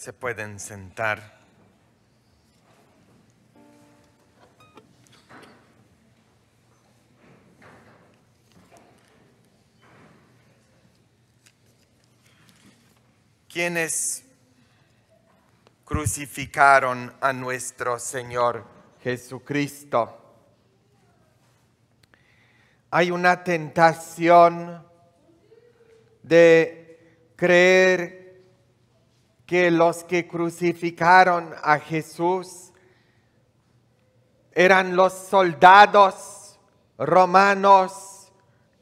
Se pueden sentar. Quienes crucificaron a nuestro Señor Jesucristo. Hay una tentación de creer que los que crucificaron a Jesús eran los soldados romanos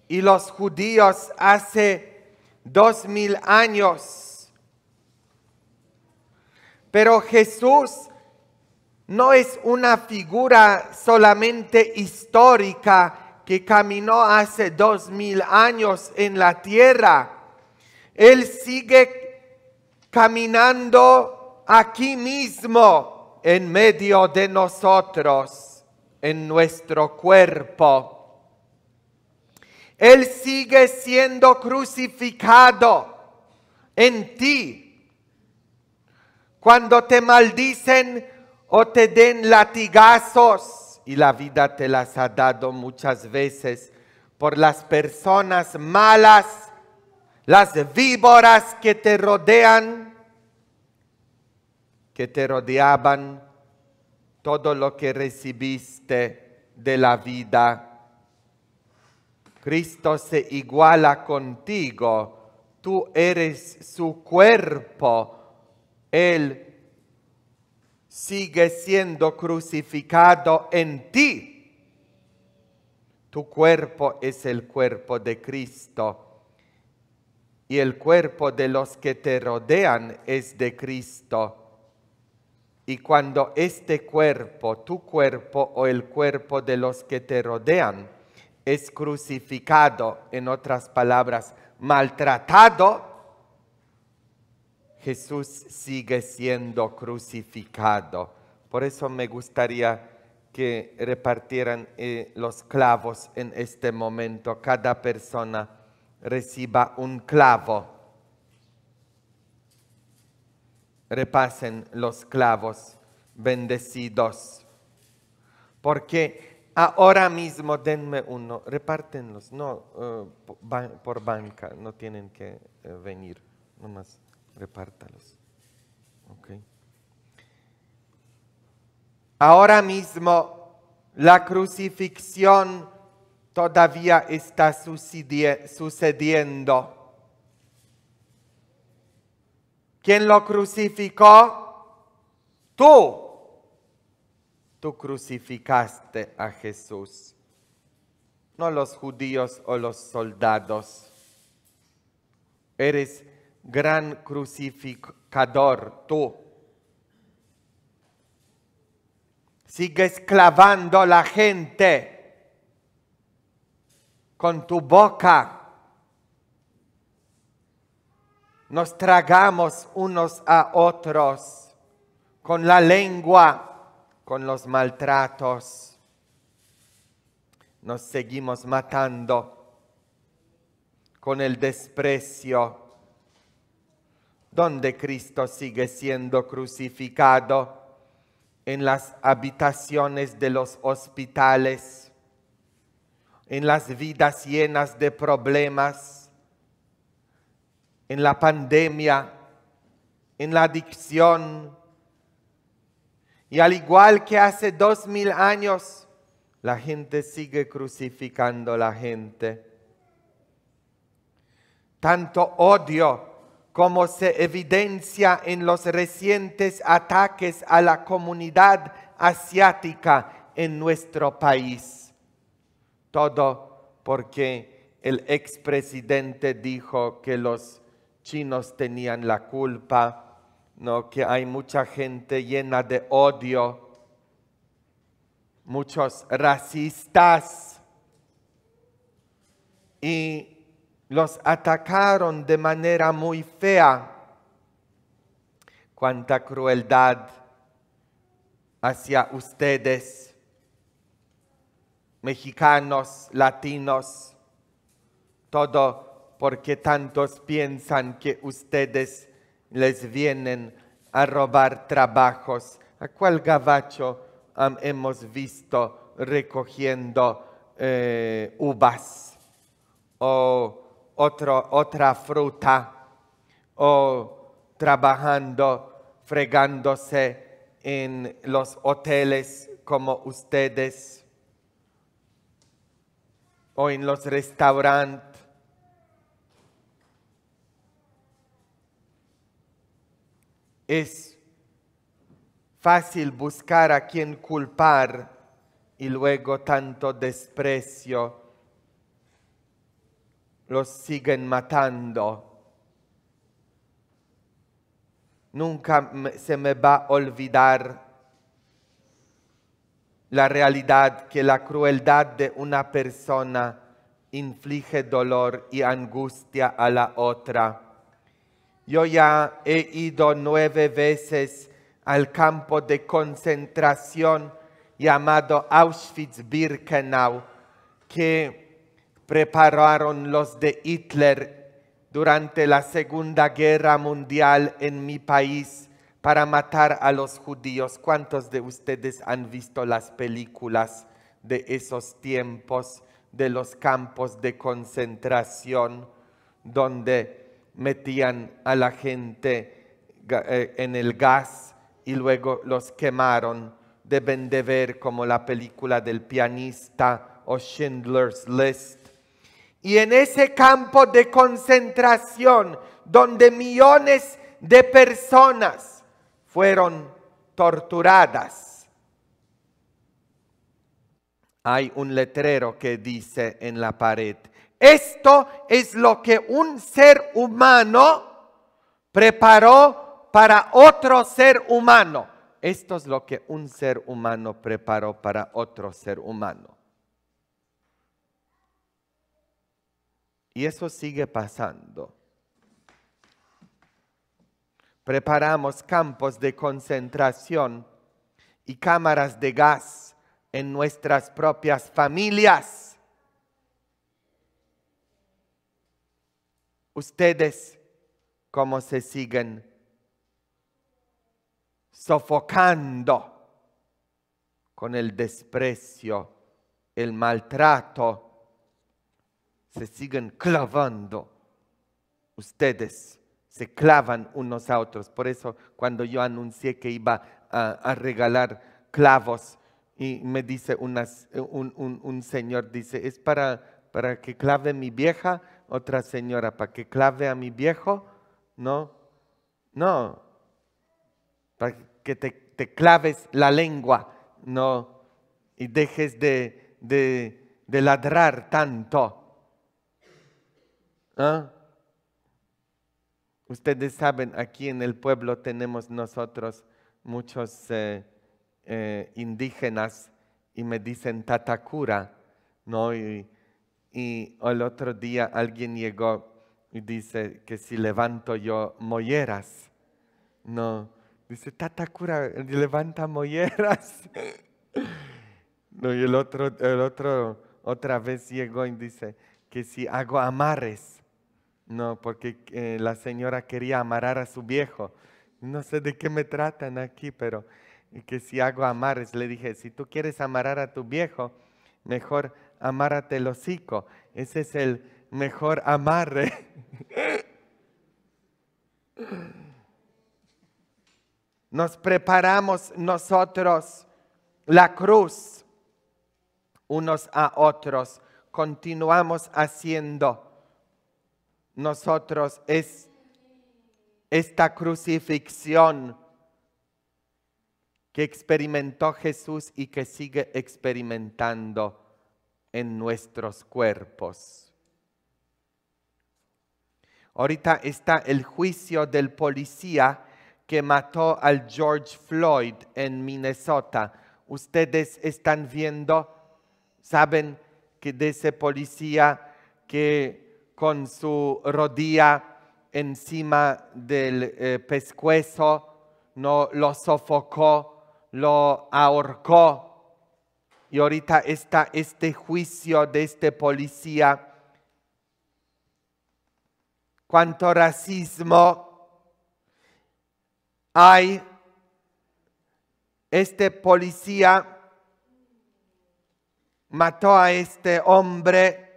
y los judíos hace dos mil años. Pero Jesús no es una figura solamente histórica que caminó hace dos mil años en la tierra. Él sigue caminando aquí mismo en medio de nosotros, en nuestro cuerpo. Él sigue siendo crucificado en ti. Cuando te maldicen o te den latigazos, y la vida te las ha dado muchas veces por las personas malas las víboras que te rodean, que te rodeaban, todo lo que recibiste de la vida. Cristo se iguala contigo, tú eres su cuerpo, Él sigue siendo crucificado en ti. Tu cuerpo es el cuerpo de Cristo y el cuerpo de los que te rodean es de Cristo. Y cuando este cuerpo, tu cuerpo o el cuerpo de los que te rodean, es crucificado, en otras palabras, maltratado, Jesús sigue siendo crucificado. Por eso me gustaría que repartieran eh, los clavos en este momento, cada persona reciba un clavo. Repasen los clavos bendecidos. Porque ahora mismo denme uno, repártenlos, no eh, por banca, no tienen que eh, venir, nomás repártalos. Okay. Ahora mismo la crucifixión todavía está sucediendo. ¿Quién lo crucificó? Tú. Tú crucificaste a Jesús, no los judíos o los soldados. Eres gran crucificador tú. Sigues clavando la gente con tu boca. Nos tragamos unos a otros con la lengua, con los maltratos. Nos seguimos matando con el desprecio, donde Cristo sigue siendo crucificado en las habitaciones de los hospitales en las vidas llenas de problemas, en la pandemia, en la adicción. Y al igual que hace dos mil años, la gente sigue crucificando a la gente. Tanto odio como se evidencia en los recientes ataques a la comunidad asiática en nuestro país. Todo porque el expresidente dijo que los chinos tenían la culpa, ¿no? que hay mucha gente llena de odio, muchos racistas, y los atacaron de manera muy fea. Cuánta crueldad hacia ustedes mexicanos, latinos, todo porque tantos piensan que ustedes les vienen a robar trabajos. ¿A cuál gabacho hemos visto recogiendo eh, uvas o otra fruta o trabajando, fregándose en los hoteles como ustedes? o en los restaurantes. Es fácil buscar a quien culpar y luego tanto desprecio. Los siguen matando. Nunca se me va a olvidar la realidad que la crueldad de una persona inflige dolor y angustia a la otra. Yo ya he ido nueve veces al campo de concentración llamado Auschwitz-Birkenau que prepararon los de Hitler durante la Segunda Guerra Mundial en mi país para matar a los judíos. ¿Cuántos de ustedes han visto las películas de esos tiempos, de los campos de concentración, donde metían a la gente eh, en el gas y luego los quemaron? Deben de ver como la película del pianista o Schindler's List. Y en ese campo de concentración, donde millones de personas fueron torturadas. Hay un letrero que dice en la pared, esto es lo que un ser humano preparó para otro ser humano. Esto es lo que un ser humano preparó para otro ser humano. Y eso sigue pasando preparamos campos de concentración y cámaras de gas en nuestras propias familias. Ustedes, como se siguen sofocando con el desprecio, el maltrato? Se siguen clavando ustedes se clavan unos a otros. Por eso cuando yo anuncié que iba a, regalar clavos y me dice eh, un, señor, dice, es para, para que clave mi vieja, otra señora, para que clave a mi viejo, no, no, para que te, claves la lengua, no, y dejes de, de ladrar tanto. ¿Ah? Ustedes saben, aquí en el pueblo tenemos nosotros muchos eh, eh, indígenas y me dicen tatacura, ¿no? Y, el otro día alguien llegó y dice que si levanto yo molleras, no, dice tatacura, levanta molleras. no, y el otro, el otro otra vez llegó y dice que si hago amares, no, porque eh, la señora quería amarrar a su viejo. No sé de qué me tratan aquí, pero que si hago amares, le dije, si tú quieres amarrar a tu viejo, mejor amárate el hocico. Ese es el mejor amarre. Nos preparamos nosotros la cruz unos a otros. Continuamos haciendo nosotros es esta crucifixión que experimentó Jesús y que sigue experimentando en nuestros cuerpos. Ahorita está el juicio del policía que mató al George Floyd en Minnesota. Ustedes están viendo, saben que de ese policía que con su rodilla encima del eh, pescuezo, lo sofocó, lo ahorcó. Y ahorita está este juicio de este policía. Cuánto racismo hay. Este policía mató a este hombre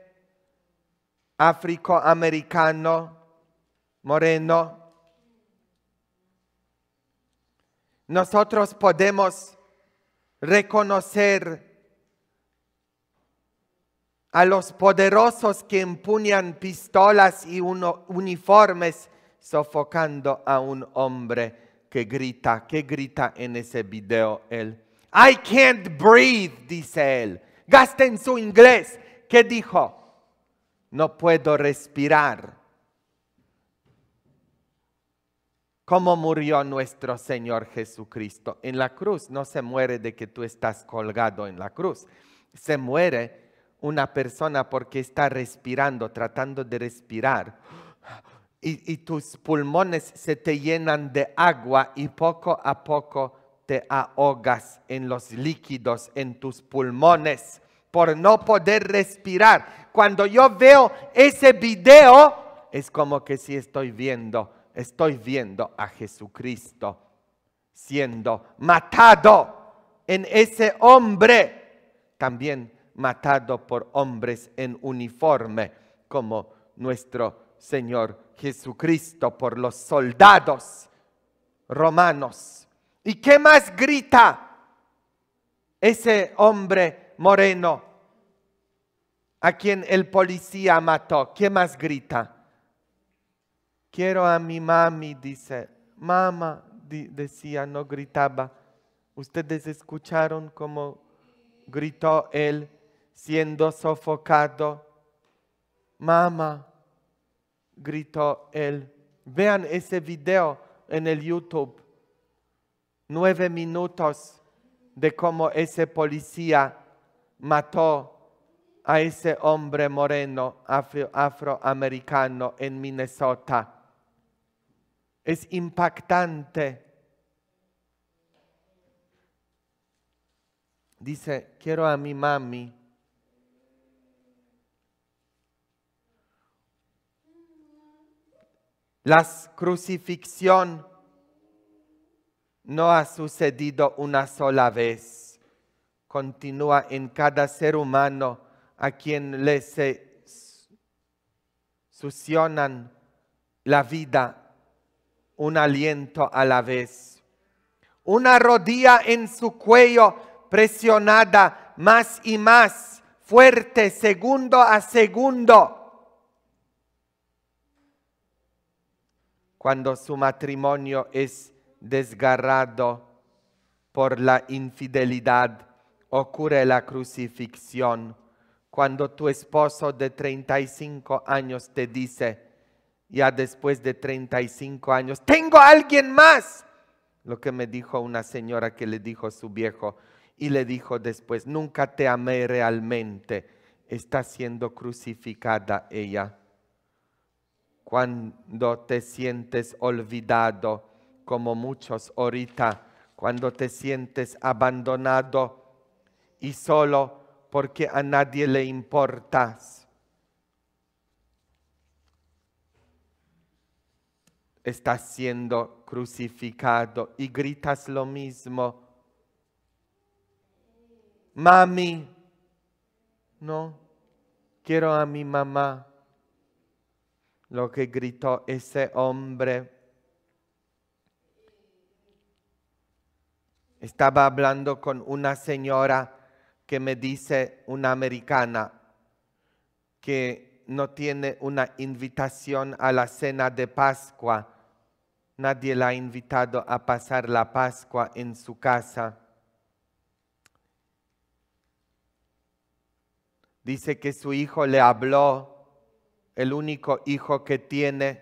americano, moreno. Nosotros podemos reconocer a los poderosos que empuñan pistolas y uniformes sofocando a un hombre que grita, que grita en ese video él. I can't breathe, dice él. Gasten su inglés. ¿Qué dijo? no puedo respirar. ¿Cómo murió nuestro Señor Jesucristo? En la cruz no se muere de que tú estás colgado en la cruz. Se muere una persona porque está respirando, tratando de respirar. Y, tus pulmones se te llenan de agua y poco a poco te ahogas en los líquidos, en tus pulmones por no poder respirar. Cuando yo veo ese video, es como que si estoy viendo, estoy viendo a Jesucristo siendo matado en ese hombre, también matado por hombres en uniforme, como nuestro Señor Jesucristo, por los soldados romanos. ¿Y qué más grita ese hombre Moreno, a quien el policía mató. ¿Qué más grita? Quiero a mi mami, dice. Mamá, decía, no gritaba. Ustedes escucharon cómo gritó él siendo sofocado. Mamá, gritó él. Vean ese video en el YouTube. Nueve minutos de cómo ese policía mató a ese hombre moreno afroamericano en Minnesota. Es impactante. Dice, quiero a mi mami. La crucifixión no ha sucedido una sola vez continúa en cada ser humano a quien le se succionan la vida un aliento a la vez. Una rodilla en su cuello presionada más y más, fuerte, segundo a segundo. Cuando su matrimonio es desgarrado por la infidelidad ocurre la crucifixión, cuando tu esposo de 35 años te dice, ya después de 35 años, tengo a alguien más. Lo que me dijo una señora que le dijo a su viejo y le dijo después, nunca te amé realmente, está siendo crucificada ella. Cuando te sientes olvidado, como muchos ahorita, cuando te sientes abandonado, y solo porque a nadie le importas. Estás siendo crucificado y gritas lo mismo. Mami, no, quiero a mi mamá. Lo que gritó ese hombre estaba hablando con una señora que me dice una americana que no tiene una invitación a la cena de Pascua. Nadie la ha invitado a pasar la Pascua en su casa. Dice que su hijo le habló, el único hijo que tiene,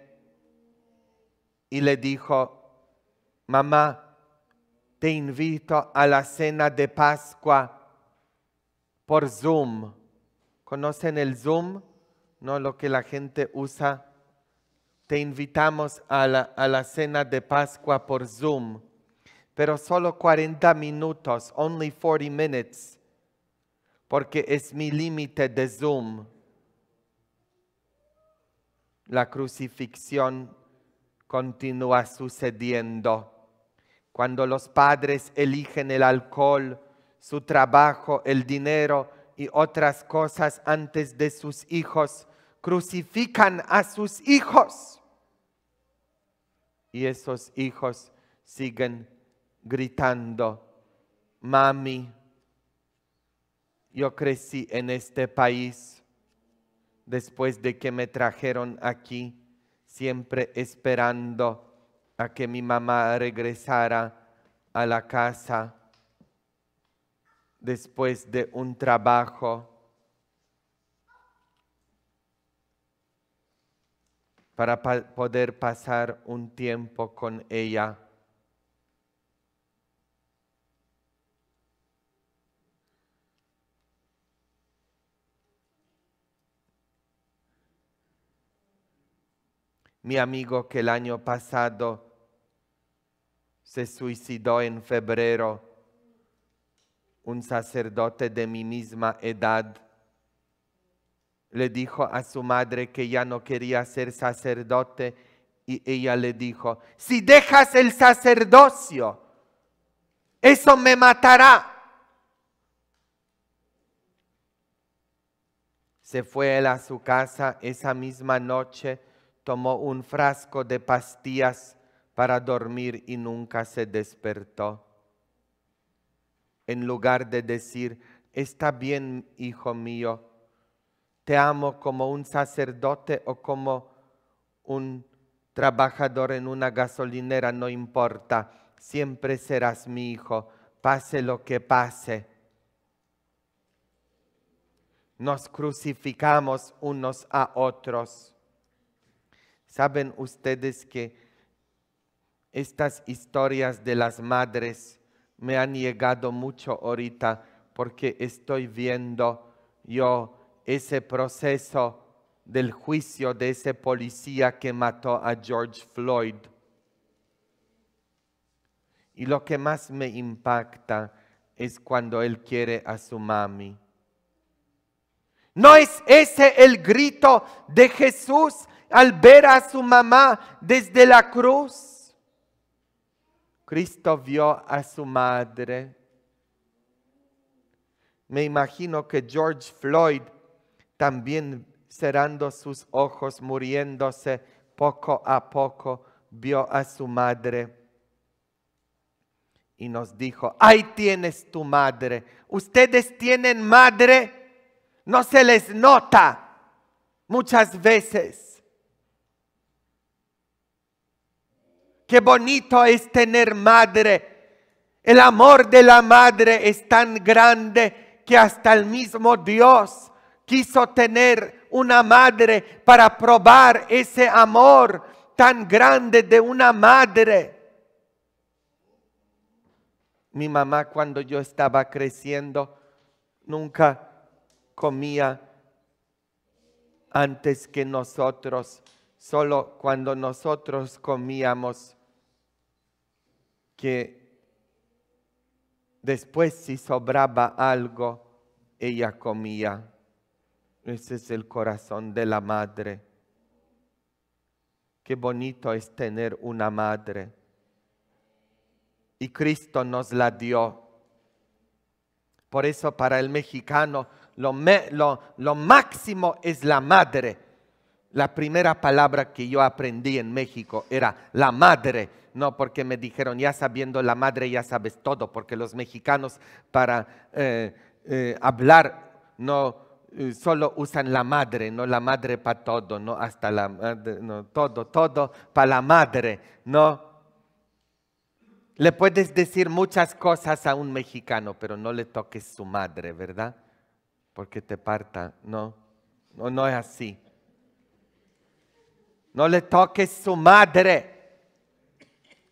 y le dijo, mamá, te invito a la cena de Pascua por Zoom. ¿Conocen el Zoom? ¿No? Lo que la gente usa. Te invitamos a la, a la cena de Pascua por Zoom, pero solo 40 minutos, only 40 minutes, porque es mi límite de Zoom. La crucifixión continúa sucediendo. Cuando los padres eligen el alcohol, su trabajo, el dinero y otras cosas antes de sus hijos. Crucifican a sus hijos. Y esos hijos siguen gritando, mami, yo crecí en este país después de que me trajeron aquí, siempre esperando a que mi mamá regresara a la casa después de un trabajo. para poder pasar un tiempo con ella. Mi amigo que el año pasado se suicidó en febrero un sacerdote de mi misma edad, le dijo a su madre que ya no quería ser sacerdote y ella le dijo, si dejas el sacerdocio, eso me matará. Se fue él a su casa esa misma noche, tomó un frasco de pastillas para dormir y nunca se despertó en lugar de decir, está bien, hijo mío, te amo como un sacerdote o como un trabajador en una gasolinera, no importa, siempre serás mi hijo, pase lo que pase. Nos crucificamos unos a otros. Saben ustedes que estas historias de las madres me han llegado mucho ahorita porque estoy viendo yo ese proceso del juicio de ese policía que mató a George Floyd. Y lo que más me impacta es cuando él quiere a su mami. ¿No es ese el grito de Jesús al ver a su mamá desde la cruz? Cristo vio a su madre. Me imagino que George Floyd también cerrando sus ojos, muriéndose poco a poco, vio a su madre y nos dijo, ahí tienes tu madre. Ustedes tienen madre, no se les nota muchas veces. Qué bonito es tener madre. El amor de la madre es tan grande que hasta el mismo Dios quiso tener una madre para probar ese amor tan grande de una madre. Mi mamá cuando yo estaba creciendo nunca comía antes que nosotros, solo cuando nosotros comíamos que después si sobraba algo, ella comía. Ese es el corazón de la madre. Qué bonito es tener una madre. Y Cristo nos la dio. Por eso para el mexicano lo, lo, lo máximo es la madre la primera palabra que yo aprendí en México era la madre. No, porque me dijeron, ya sabiendo la madre, ya sabes todo, porque los mexicanos para eh, eh, hablar no eh, solo usan la madre, no la madre para todo, no hasta la madre, no todo, todo para la madre, no. Le puedes decir muchas cosas a un mexicano, pero no le toques su madre, ¿verdad? Porque te parta, no, no es así. No le toques su madre.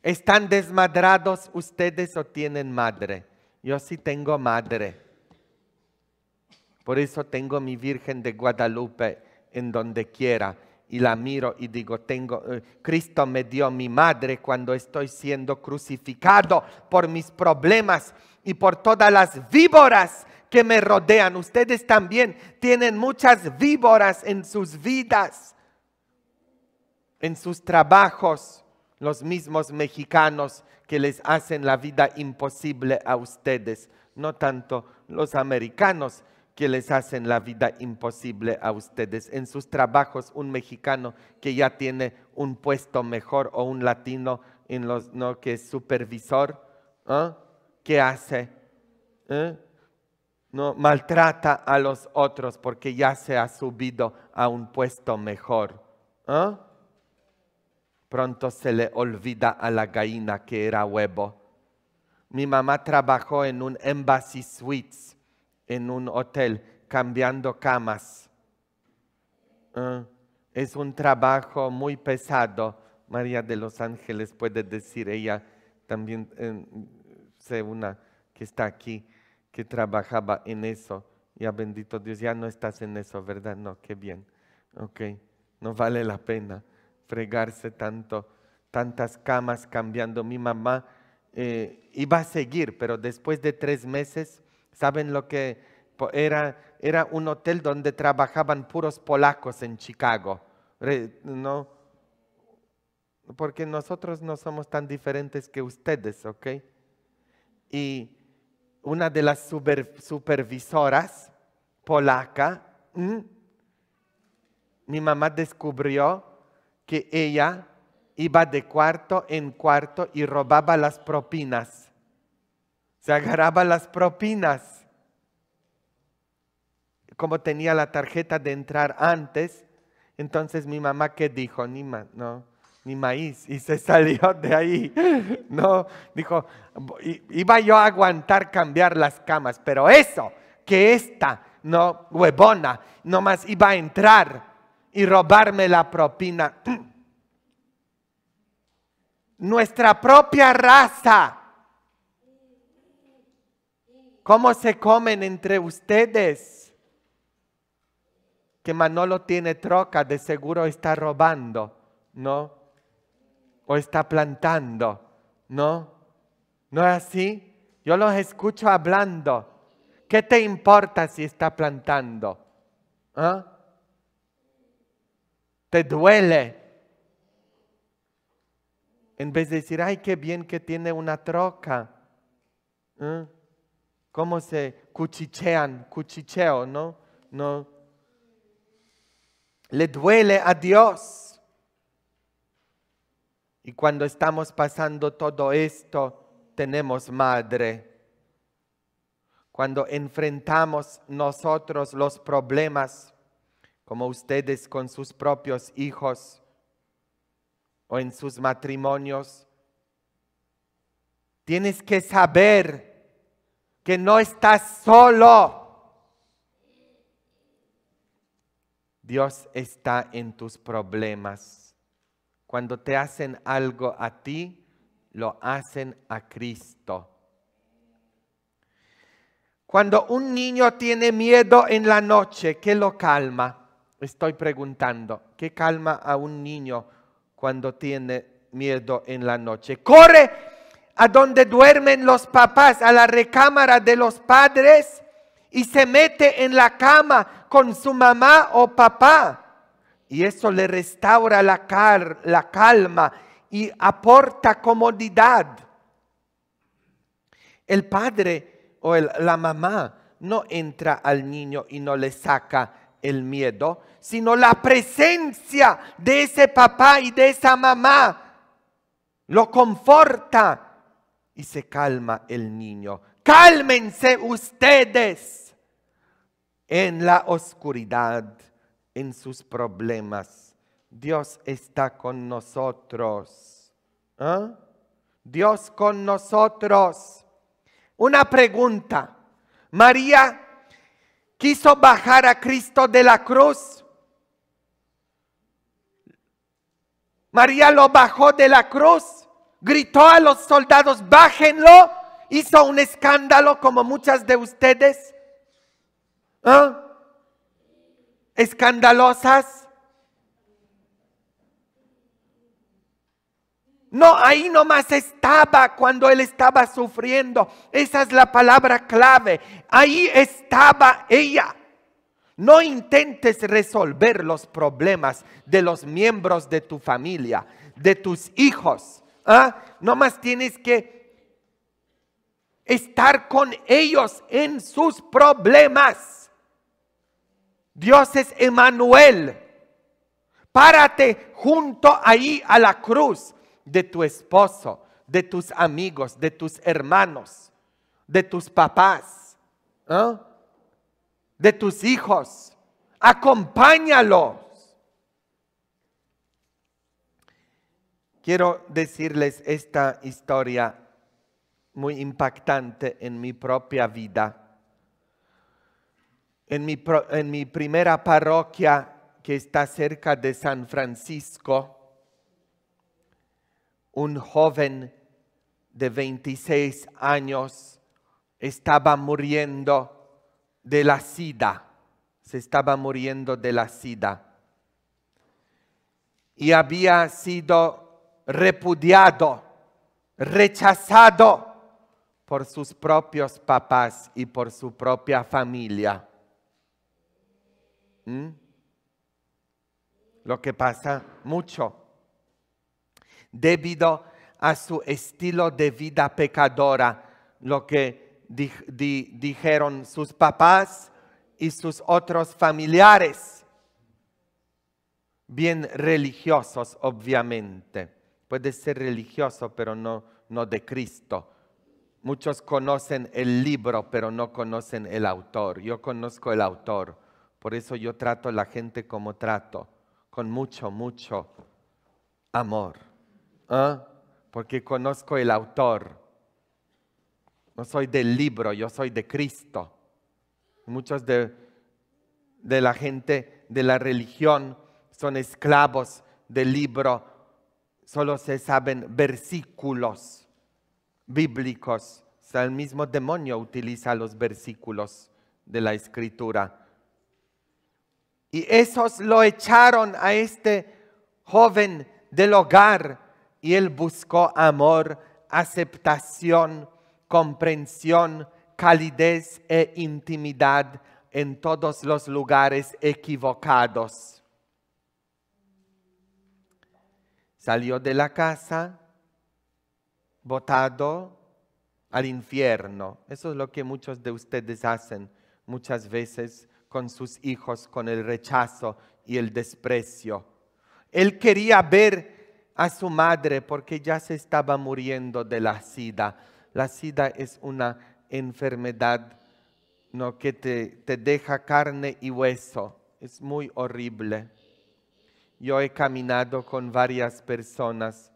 ¿Están desmadrados ustedes o tienen madre? Yo sí tengo madre. Por eso tengo mi Virgen de Guadalupe en donde quiera y la miro y digo, tengo, eh, Cristo me dio mi madre cuando estoy siendo crucificado por mis problemas y por todas las víboras que me rodean. Ustedes también tienen muchas víboras en sus vidas en sus trabajos los mismos mexicanos que les hacen la vida imposible a ustedes, no tanto los americanos que les hacen la vida imposible a ustedes. En sus trabajos, un mexicano que ya tiene un puesto mejor o un latino en los, que es supervisor, ¿ah? ¿qué hace? ¿Eh? No, maltrata a los otros porque ya se ha subido a un puesto mejor. ¿ah? Pronto se le olvida a la gallina que era huevo. Mi mamá trabajó en un embassy suites, en un hotel, cambiando camas. Ah, es un trabajo muy pesado. María de los Ángeles puede decir, ella también em, sé una que está aquí, que trabajaba en eso. Ya bendito Dios, ya no estás en eso, ¿verdad? No, qué bien. Ok, no vale la pena fregarse tanto, tantas camas cambiando. Mi mamá eh, iba a seguir, pero después de tres meses, ¿saben lo que era? Era un hotel donde trabajaban puros polacos en Chicago. ¿No? Porque nosotros no somos tan diferentes que ustedes, ¿ok? Y una de las supervisoras polaca, mi mamá descubrió que ella iba de cuarto en cuarto y robaba las propinas. Se agarraba las propinas. Como tenía la tarjeta de entrar antes, entonces mi mamá qué dijo, ni, ma no, ni maíz, y se salió de ahí. No, dijo, iba yo a aguantar cambiar las camas, pero eso, que esta, no, huevona, nomás iba a entrar y robarme la propina. Nuestra propia raza. ¿Cómo se comen entre ustedes? Que Manolo tiene troca, de seguro está robando, ¿no? O está plantando, ¿no? ¿No es así? Yo los escucho hablando. ¿Qué te importa si está plantando? ¿Ah? te duele. En vez de decir, ay, qué bien que tiene una troca. ¿eh? ¿Cómo se cuchichean? Cuchicheo, ¿no? No. Le duele a Dios. Y cuando estamos pasando todo esto, tenemos madre. Cuando enfrentamos nosotros los problemas como ustedes con sus propios hijos o en sus matrimonios. Tienes que saber que no estás solo. Dios está en tus problemas. Cuando te hacen algo a ti, lo hacen a Cristo. Cuando un niño tiene miedo en la noche, ¿qué lo calma? Estoy preguntando, ¿qué calma a un niño cuando tiene miedo en la noche? Corre a donde duermen los papás, a la recámara de los padres y se mete en la cama con su mamá o papá. Y eso le restaura la, la calma y aporta comodidad. El padre o la mamá no entra al niño y no le saca el miedo, sino la presencia de ese papá y de esa mamá lo conforta y se calma el niño. Cálmense ustedes en la oscuridad, en sus problemas. Dios está con nosotros. ¿Ah? Dios con nosotros. Una pregunta. María quiso bajar a Cristo de la cruz. María lo bajó de la cruz, gritó a los soldados, bájenlo, hizo un escándalo como muchas de ustedes. ¿ah? Escandalosas. No, ahí nomás estaba cuando él estaba sufriendo. Esa es la palabra clave. Ahí estaba ella. No intentes resolver los problemas de los miembros de tu familia, de tus hijos. ¿Ah? Nomás tienes que estar con ellos en sus problemas. Dios es Emanuel. Párate junto ahí a la cruz de tu esposo, de tus amigos, de tus hermanos, de tus papás, de tus hijos. Acompáñalos. Quiero decirles esta historia muy impactante en mi propia vida. en mi primera parroquia que está cerca de San Francisco, un joven de 26 años estaba muriendo de la sida, se estaba muriendo de la sida. Y había sido repudiado, rechazado por sus propios papás y por su propia familia. ¿Mm? Lo que pasa mucho debido a su estilo de vida pecadora, lo que dijeron sus papás y sus otros familiares, bien religiosos obviamente. Puede ser religioso, pero no, no de Cristo. Muchos conocen el libro, pero no conocen el autor. Yo conozco el autor, por eso yo trato a la gente como trato, con mucho, mucho amor. ¿Ah? Porque conozco el autor. No soy del libro, yo soy de Cristo. Muchos de, de la gente de la religión son esclavos del libro, solo se saben versículos bíblicos. sea, el mismo demonio utiliza los versículos de la escritura. Y esos lo echaron a este joven del hogar y él buscó amor, aceptación, comprensión, calidez e intimidad en todos los lugares equivocados. Salió de la casa botado al infierno. Eso es lo que muchos de ustedes hacen muchas veces con sus hijos, con el rechazo y el desprecio. Él quería ver a su madre porque ya se estaba muriendo de la sida. La sida es una enfermedad ¿no? que te, te deja carne y hueso. Es muy horrible. Yo he caminado con varias personas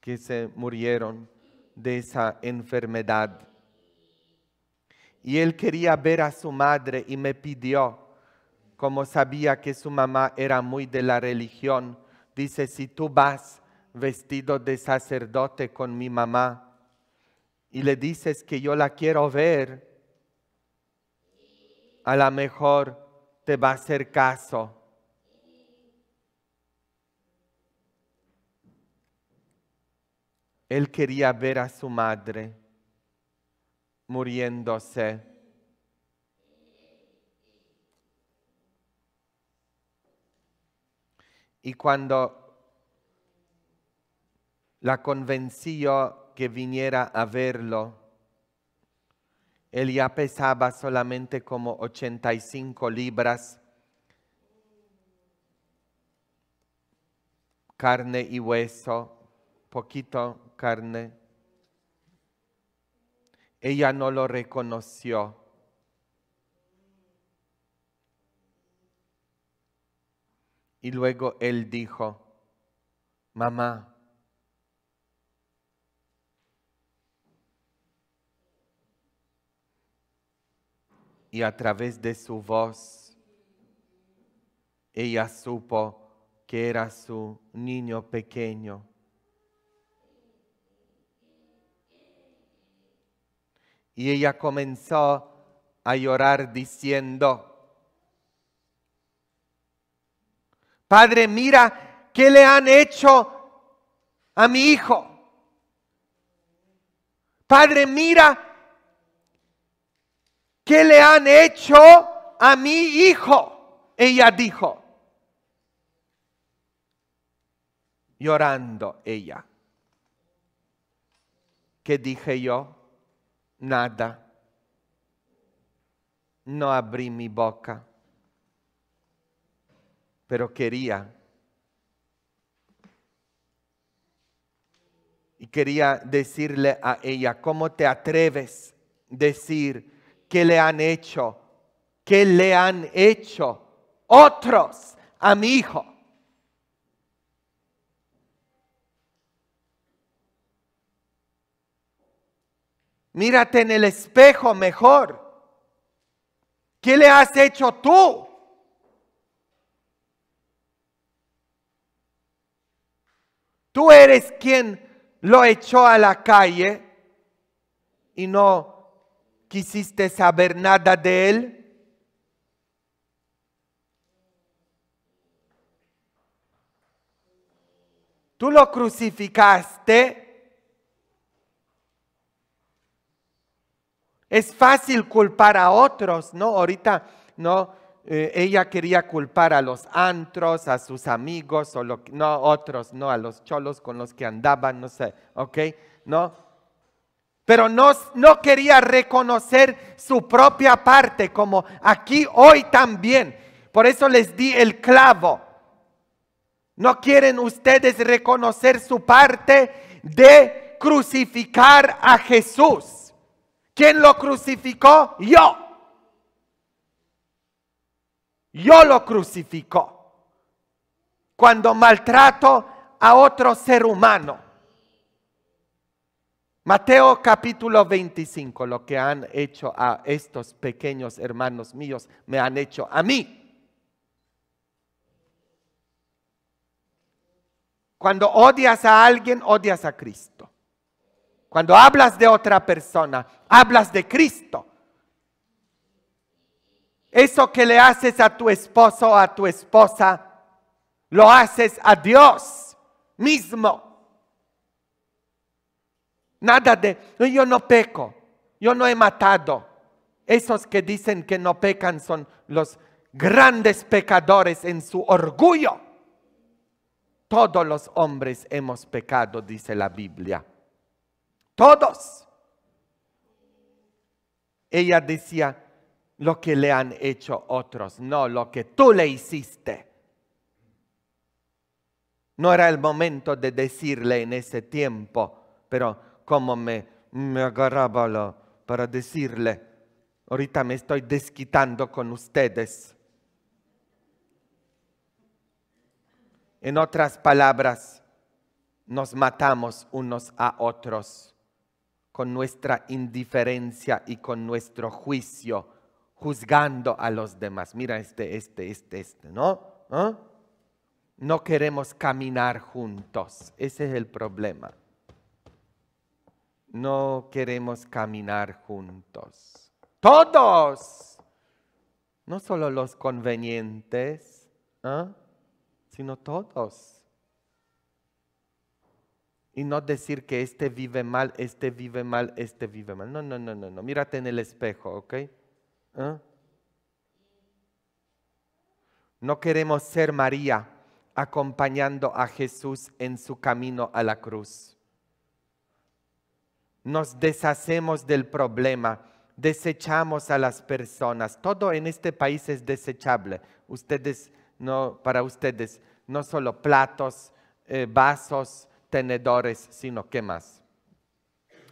que se murieron de esa enfermedad. Y él quería ver a su madre y me pidió, como sabía que su mamá era muy de la religión, dice, si tú vas vestido de sacerdote con mi mamá y le dices que yo la quiero ver, a lo mejor te va a hacer caso. Él quería ver a su madre muriéndose. Y cuando la convenció que viniera a verlo. Él ya pesaba solamente como 85 libras, carne y hueso, poquito carne. Ella no lo reconoció. Y luego él dijo, mamá, y a través de su voz ella supo que era su niño pequeño. Y ella comenzó a llorar diciendo, Padre, mira qué le han hecho a mi hijo. Padre, mira ¿qué le han hecho a mi hijo? Ella dijo, llorando ella. ¿Qué dije yo? Nada. No abrí mi boca, pero quería. Y quería decirle a ella, ¿cómo te atreves decir que le han hecho, que le han hecho otros a mi hijo. Mírate en el espejo mejor. ¿Qué le has hecho tú? Tú eres quien lo echó a la calle y no quisiste saber nada de él? Tú lo crucificaste. Es fácil culpar a otros, ¿no? Ahorita, ¿no? Eh, ella quería culpar a los antros, a sus amigos, o lo, no, otros, no, a los cholos con los que andaban, no sé, ¿ok? ¿No? pero no, quería reconocer su propia parte como aquí hoy también. Por eso les di el clavo. No quieren ustedes reconocer su parte de crucificar a Jesús. ¿Quién lo crucificó? Yo. Yo lo crucificó. Cuando maltrato a otro ser humano Mateo capítulo 25, lo que han hecho a estos pequeños hermanos míos, me han hecho a mí. Cuando odias a alguien, odias a Cristo. Cuando hablas de otra persona, hablas de Cristo. Eso que le haces a tu esposo o a tu esposa, lo haces a Dios mismo. Nada de, yo no peco, yo no he matado. Esos que dicen que no pecan son los grandes pecadores en su orgullo. Todos los hombres hemos pecado, dice la Biblia. Todos. Ella decía lo que le han hecho otros, no lo que tú le hiciste. No era el momento de decirle en ese tiempo, pero cómo me, agarraba para decirle, ahorita me estoy desquitando con ustedes. En otras palabras, nos matamos unos a otros con nuestra indiferencia y con nuestro juicio, juzgando a los demás. Mira este, este, este, este, ¿no? ¿Ah? No queremos caminar juntos. Ese es el problema no queremos caminar juntos. Todos, no solo los convenientes, ¿ah? sino todos. Y no decir que este vive mal, este vive mal, este vive mal. No, no, no, no, no. Mírate en el espejo, ¿ok? ¿Ah? No queremos ser María acompañando a Jesús en su camino a la cruz nos deshacemos del problema, desechamos a las personas. Todo en este país es desechable. Ustedes, no, para ustedes, no solo platos, eh, vasos, tenedores, sino qué más.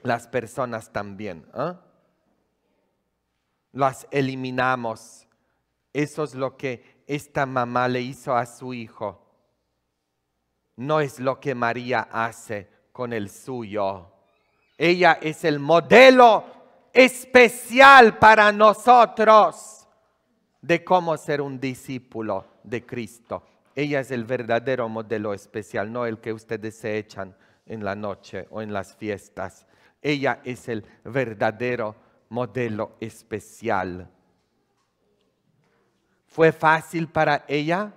Las personas también. ¿ah? Las eliminamos. Eso es lo que esta mamá le hizo a su hijo. No es lo que María hace con el suyo. Ella es el modelo especial para nosotros de cómo ser un discípulo de Cristo. Ella es el verdadero modelo especial, no el que ustedes se echan en la noche o en las fiestas. Ella es el verdadero modelo especial. ¿Fue fácil para ella?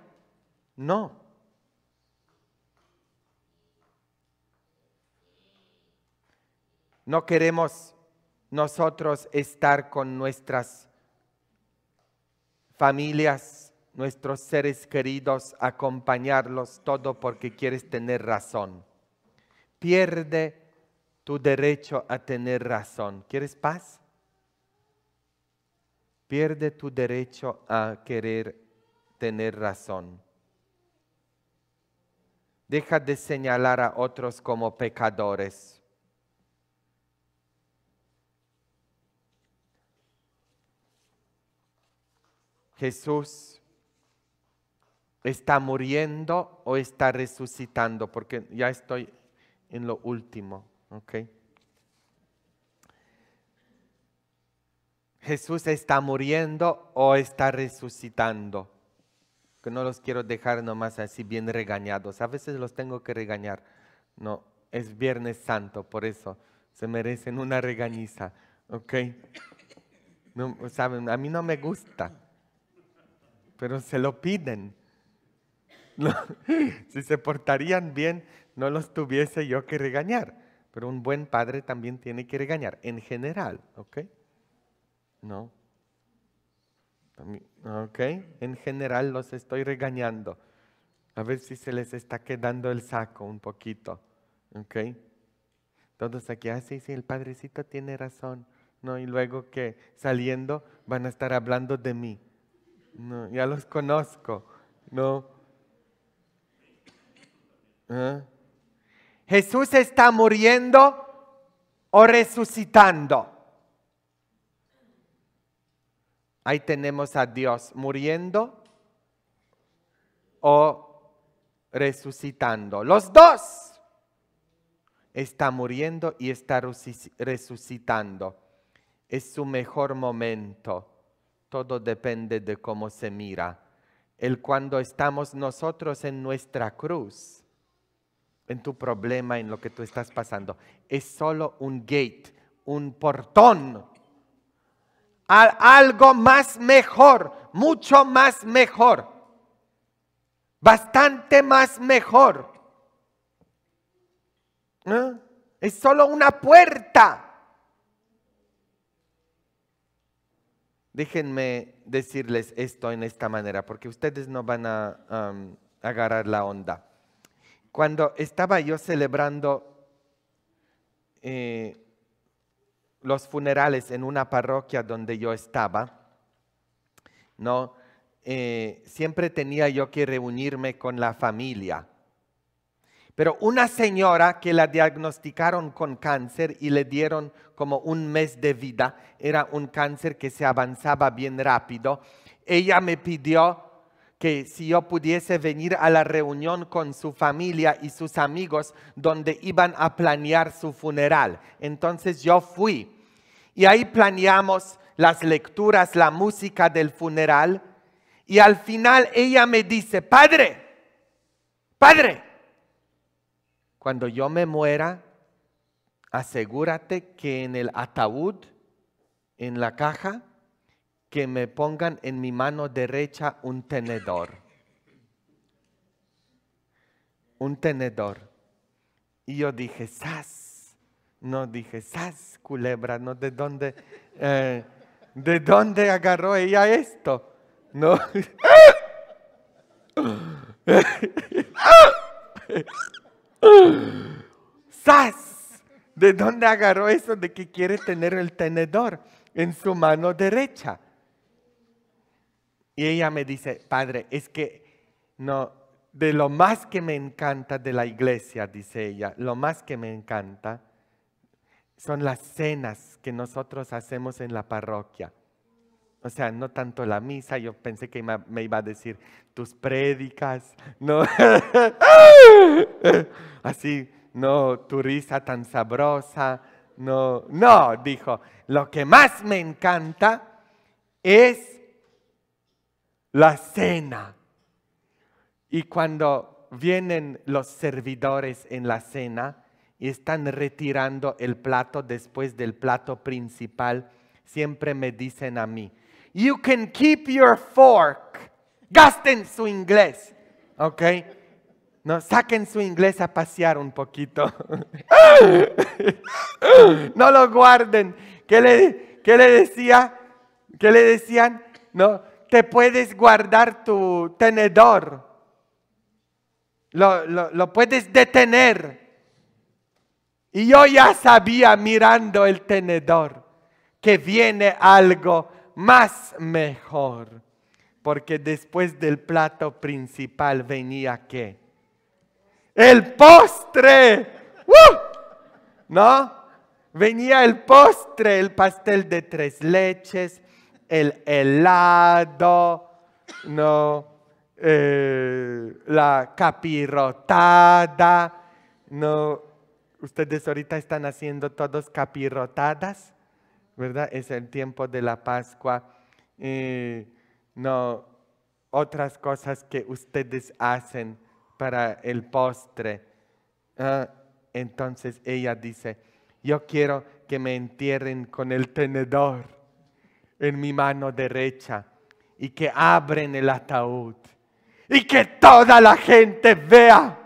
No. No queremos nosotros estar con nuestras familias, nuestros seres queridos, acompañarlos todo porque quieres tener razón. Pierde tu derecho a tener razón. ¿Quieres paz? Pierde tu derecho a querer tener razón. Deja de señalar a otros como pecadores Jesús está muriendo o está resucitando, porque ya estoy en lo último, ¿ok? Jesús está muriendo o está resucitando. Que no los quiero dejar nomás así bien regañados. A veces los tengo que regañar. No, es Viernes Santo, por eso se merecen una regañiza, ¿ok? No, saben, a mí no me gusta pero se lo piden. si se portarían bien, no los tuviese yo que regañar. Pero un buen padre también tiene que regañar, en general, ¿ok? No. ¿Ok? En general los estoy regañando. A ver si se les está quedando el saco un poquito. ¿Ok? todos aquí, ah, sí, sí, el padrecito tiene razón. No, y luego que saliendo van a estar hablando de mí. No, ya los conozco. No. ¿Ah? Jesús está muriendo o resucitando. Ahí tenemos a Dios muriendo o resucitando. Los dos. Está muriendo y está resucitando. Es su mejor momento todo depende de cómo se mira. El cuando estamos nosotros en nuestra cruz, en tu problema, en lo que tú estás pasando, es solo un gate, un portón. a algo más mejor, mucho más mejor, bastante más mejor. ¿Eh? Es solo una puerta Déjenme decirles esto en esta manera, porque ustedes no van a agarrar la onda. Cuando estaba yo celebrando eh, los funerales en una parroquia donde yo estaba, ¿no? Eh, siempre tenía yo que reunirme con la familia pero una señora que la diagnosticaron con cáncer y le dieron como un mes de vida, era un cáncer que se avanzaba bien rápido, ella me pidió que si yo pudiese venir a la reunión con su familia y sus amigos donde iban a planear su funeral. Entonces yo fui y ahí planeamos las lecturas, la música del funeral y al final ella me dice, padre, padre, cuando yo me muera, asegúrate que en el ataúd, en la caja, que me pongan en mi mano derecha un tenedor. Un tenedor. Y yo dije, sas. No dije, sas, culebra, no de dónde, eh, de dónde agarró ella esto. No. ¿De dónde agarró eso de que quiere tener el tenedor en su mano derecha? Y ella me dice, padre, es que no, de lo más que me encanta de la iglesia, dice ella, lo más que me encanta son las cenas que nosotros hacemos en la parroquia. O sea, no tanto la misa, yo pensé que me iba a decir tus prédicas, no. Así, no tu risa tan sabrosa, no, no, dijo, lo que más me encanta es la cena. Y cuando vienen los servidores en la cena y están retirando el plato después del plato principal, siempre me dicen a mí, you can keep your fork. Gasten su inglés, ¿ok? No, saquen su inglés a pasear un poquito. no lo guarden. ¿Qué le, decía? ¿Qué le decían? No, te puedes guardar tu tenedor. Lo, lo puedes detener. Y yo ya sabía mirando el tenedor que viene algo más mejor. Porque después del plato principal venía qué? el postre. ¿No? Venía el postre, el pastel de tres leches, el helado, ¿no? Eh, la capirotada, ¿no? Ustedes ahorita están haciendo todos capirotadas, ¿verdad? Es el tiempo de la Pascua. Eh, no, otras cosas que ustedes hacen para el postre. Ah, entonces ella dice, yo quiero que me entierren con el tenedor en mi mano derecha y que abren el ataúd y que toda la gente vea.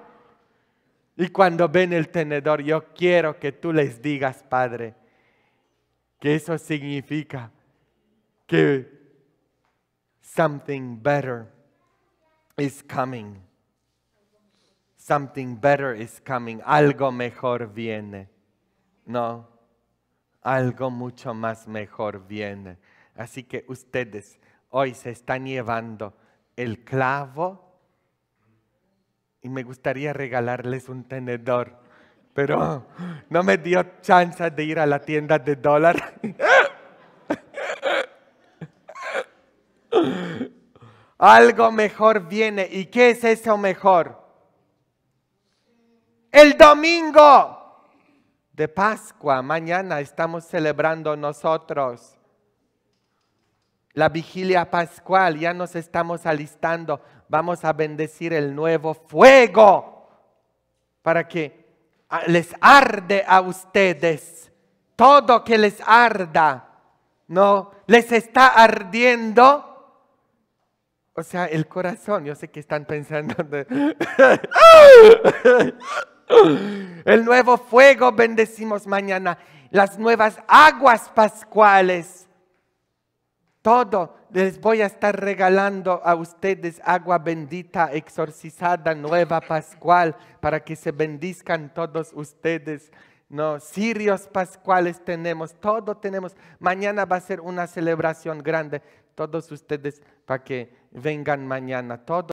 Y cuando ven el tenedor, yo quiero que tú les digas, Padre, que eso significa que something better is coming. Something better is coming. Algo mejor viene. No, algo mucho más mejor viene. Así que ustedes hoy se están llevando el clavo y me gustaría regalarles un tenedor, pero no me dio chance de ir a la tienda de dólar. Algo mejor viene. ¿Y qué es eso mejor? el domingo de Pascua, mañana estamos celebrando nosotros la vigilia pascual, ya nos estamos alistando, vamos a bendecir el nuevo fuego para que les arde a ustedes todo que les arda. No, les está ardiendo. O sea, el corazón, yo sé que están pensando El nuevo fuego bendecimos mañana. Las nuevas aguas pascuales. Todo les voy a estar regalando a ustedes agua bendita, exorcizada, nueva, pascual, para que se bendizcan todos ustedes. No, sirios pascuales tenemos, todo tenemos. Mañana va a ser una celebración grande. Todos ustedes para que vengan mañana. Todo